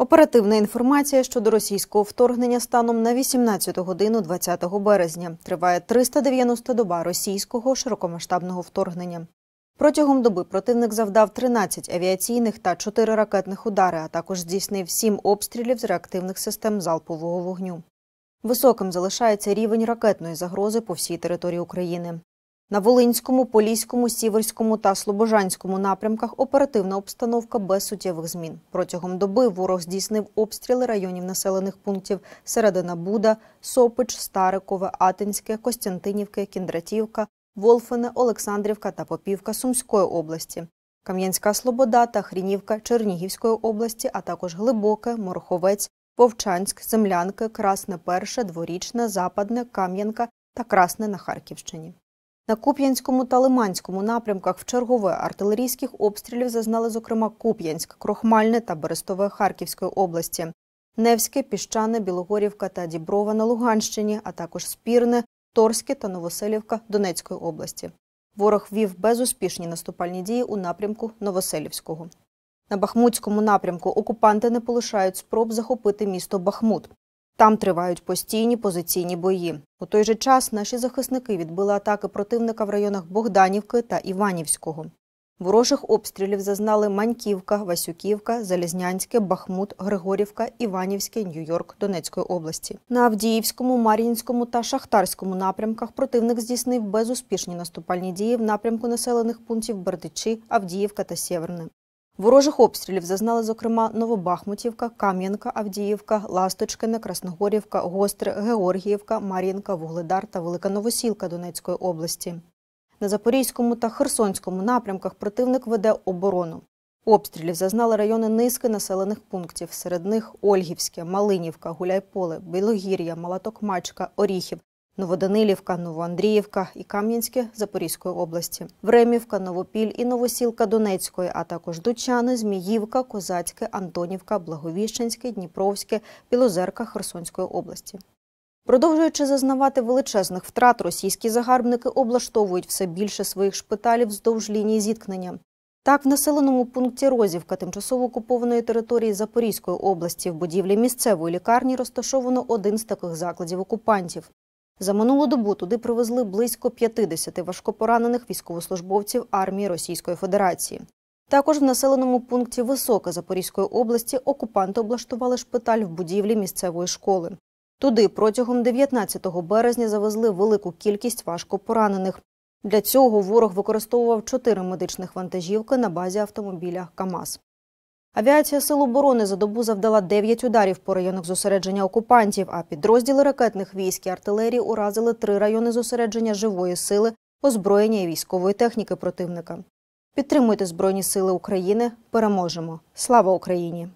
Оперативна інформація щодо російського вторгнення станом на 18 годину 20 березня триває 390 доба російського широкомасштабного вторгнення. Протягом доби противник завдав 13 авіаційних та 4 ракетних удари, а також здійснив 7 обстрілів з реактивних систем залпового вогню. Високим залишається рівень ракетної загрози по всій території України. На Волинському, Поліському, Сіверському та Слобожанському напрямках оперативна обстановка без суттєвих змін. Протягом доби ворог здійснив обстріли районів населених пунктів Середина Буда, Сопич, Старикове, Атинське, Костянтинівке, Кіндратівка, Волфене, Олександрівка та Попівка Сумської області. Кам'янська Слобода та Хрінівка Чернігівської області, а також Глибоке, Морховець, Вовчанськ, Землянки, Красне Перше, Дворічне, Западне, Кам'янка та Красне на Харківщині. На Куп'янському та Лиманському напрямках в чергове артилерійських обстрілів зазнали, зокрема, Куп'янськ, Крохмальне та Берестове Харківської області, Невське, Піщане, Білогорівка та Діброва на Луганщині, а також Спірне, Торське та Новоселівка Донецької області. Ворог вів безуспішні наступальні дії у напрямку Новоселівського. На Бахмутському напрямку окупанти не полишають спроб захопити місто Бахмут. Там тривають постійні позиційні бої. У той же час наші захисники відбили атаки противника в районах Богданівки та Іванівського. Ворожих обстрілів зазнали Маньківка, Васюківка, Залізнянське, Бахмут, Григорівка, Іванівське, Нью-Йорк, Донецької області. На Авдіївському, Мар'їнському та Шахтарському напрямках противник здійснив безуспішні наступальні дії в напрямку населених пунктів Бердичі, Авдіївка та Сєверне. Ворожих обстрілів зазнали, зокрема, Новобахмутівка, Кам'янка, Авдіївка, Ласточкина, Красногорівка, Гостре, Георгіївка, Мар'їнка, Вугледар та Велика Новосілка Донецької області. На Запорізькому та Херсонському напрямках противник веде оборону. Обстрілів зазнали райони низки населених пунктів. Серед них Ольгівське, Малинівка, Гуляйполе, Білогір'я, Малатокмачка, Оріхів, Новоданилівка, Новоандріївка і Кам'янське Запорізької області, Времівка, Новопіль і Новосілка Донецької, а також Дучани, Зміївка, Козацьке, Антонівка, Благовіщенське, Дніпровське, Білозерка Херсонської області. Продовжуючи зазнавати величезних втрат, російські загарбники облаштовують все більше своїх шпиталів вздовж лінії зіткнення. Так, в населеному пункті Розівка тимчасово окупованої території Запорізької області в будівлі місцевої лікарні розташовано один з таких закладів окупантів. За минулу добу туди привезли близько 50 важкопоранених військовослужбовців армії Російської Федерації. Також в населеному пункті Висока Запорізької області окупанти облаштували шпиталь в будівлі місцевої школи. Туди протягом 19 березня завезли велику кількість важкопоранених. Для цього ворог використовував чотири медичних вантажівки на базі автомобіля КАМАЗ. Авіація Сил оборони за добу завдала 9 ударів по районах зосередження окупантів. А підрозділи ракетних військ і артилерії уразили три райони зосередження живої сили, озброєння і військової техніки противника. Підтримуйте Збройні Сили України. Переможемо! Слава Україні!